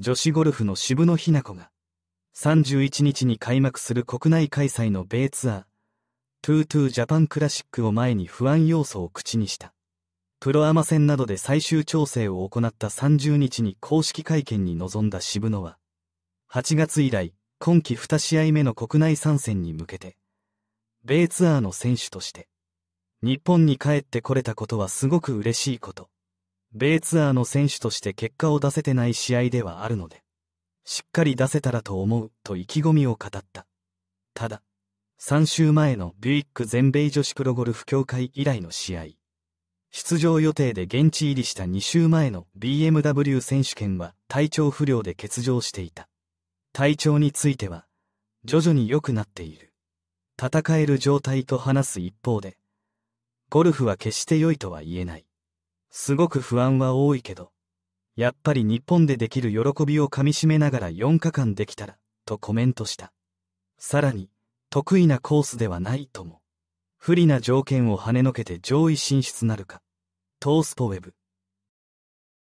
女子ゴルフの渋野日向子が、31日に開幕する国内開催の米ツアー、トゥートゥージャパンクラシックを前に不安要素を口にした。プロアマ戦などで最終調整を行った30日に公式会見に臨んだ渋野は、8月以来、今季2試合目の国内参戦に向けて、米ツアーの選手として、日本に帰ってこれたことはすごく嬉しいこと。米ツアーの選手として結果を出せてない試合ではあるので、しっかり出せたらと思うと意気込みを語った。ただ、3週前のビュイック全米女子プロゴルフ協会以来の試合、出場予定で現地入りした2週前の BMW 選手権は体調不良で欠場していた。体調については、徐々に良くなっている。戦える状態と話す一方で、ゴルフは決して良いとは言えない。すごく不安は多いけど、やっぱり日本でできる喜びをかみしめながら4日間できたら、とコメントした。さらに、得意なコースではないとも。不利な条件を跳ねのけて上位進出なるか。トースポウェブ。